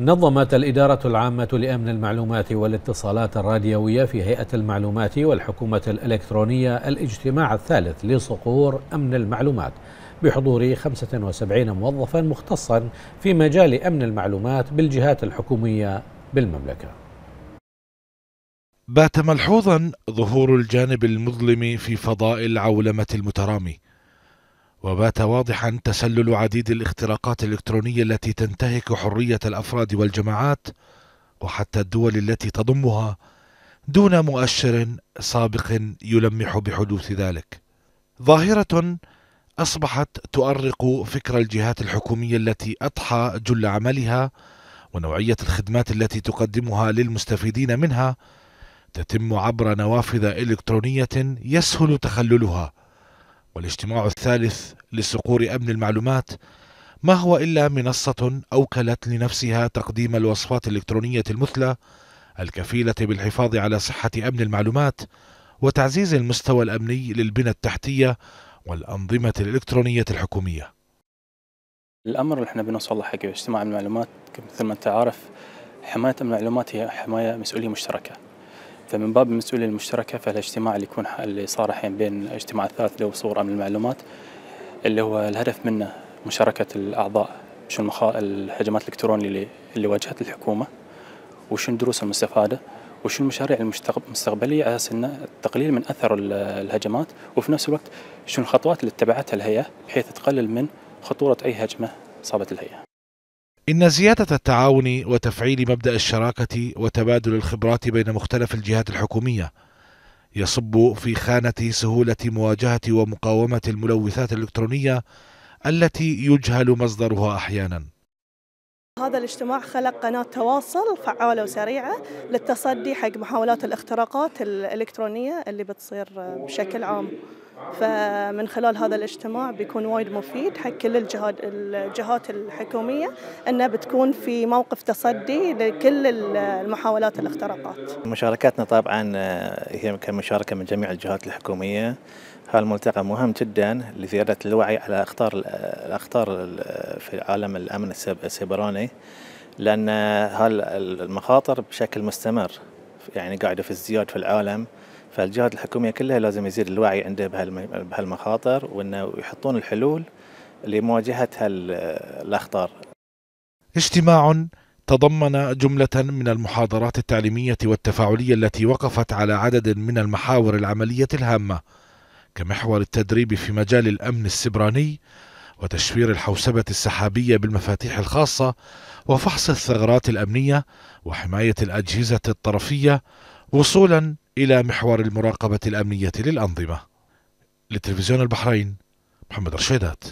نظمت الإدارة العامة لأمن المعلومات والاتصالات الراديوية في هيئة المعلومات والحكومة الإلكترونية الاجتماع الثالث لصقور أمن المعلومات بحضور 75 موظفا مختصا في مجال أمن المعلومات بالجهات الحكومية بالمملكة بات ملحوظا ظهور الجانب المظلم في فضاء العولمة المترامي وبات واضحا تسلل عديد الاختراقات الالكترونيه التي تنتهك حريه الافراد والجماعات وحتى الدول التي تضمها دون مؤشر سابق يلمح بحدوث ذلك ظاهره اصبحت تؤرق فكر الجهات الحكوميه التي اضحى جل عملها ونوعيه الخدمات التي تقدمها للمستفيدين منها تتم عبر نوافذ الكترونيه يسهل تخللها والاجتماع الثالث لصقور أمن المعلومات ما هو إلا منصة أوكلت لنفسها تقديم الوصفات الإلكترونية المثلى الكفيلة بالحفاظ على صحة أمن المعلومات وتعزيز المستوى الأمني للبنى التحتية والأنظمة الإلكترونية الحكومية الأمر اللي احنا بنوصل له حق اجتماع المعلومات مثل ما أنت عارف حماية المعلومات هي حماية مسؤولية مشتركة فمن باب المسؤولية المشتركة فالاجتماع اللي يكون اللي صار الحين بين اجتماع الثالث اللي هو صور أمن المعلومات اللي هو الهدف منه مشاركة الأعضاء شو المخا... الهجمات الإلكترونية اللي, اللي واجهت الحكومة وشو الدروس المستفادة وشو المشاريع المستقبلية على أساس أنه التقليل من أثر الهجمات وفي نفس الوقت شو الخطوات اللي اتبعتها الهيئة بحيث تقلل من خطورة أي هجمة صابت الهيئة إن زيادة التعاون وتفعيل مبدأ الشراكة وتبادل الخبرات بين مختلف الجهات الحكومية يصب في خانة سهولة مواجهة ومقاومة الملوثات الإلكترونية التي يجهل مصدرها أحياناً. هذا الاجتماع خلق قناة تواصل فعالة وسريعة للتصدي حق محاولات الاختراقات الإلكترونية اللي بتصير بشكل عام فمن خلال هذا الاجتماع بيكون وايد مفيد حق كل الجهات الجهات الحكوميه انها بتكون في موقف تصدي لكل المحاولات الاختراقات. مشاركتنا طبعا آه، هي كمشاركه من جميع الجهات الحكوميه هذا الملتقى مهم جدا لزياده الوعي على اخطار الاخطار في عالم الامن السيبراني لان هالمخاطر بشكل مستمر يعني قاعده في ازدياد في العالم فالجهات الحكوميه كلها لازم يزيد الوعي عنده بهالمخاطر وانه يحطون الحلول لمواجهه الاخطار. اجتماع تضمن جملة من المحاضرات التعليمية والتفاعلية التي وقفت على عدد من المحاور العملية الهامة كمحور التدريب في مجال الأمن السبراني وتشفير الحوسبة السحابية بالمفاتيح الخاصة وفحص الثغرات الأمنية وحماية الأجهزة الطرفية وصولا إلى محور المراقبة الأمنية للأنظمة لتلفزيون البحرين محمد رشيدات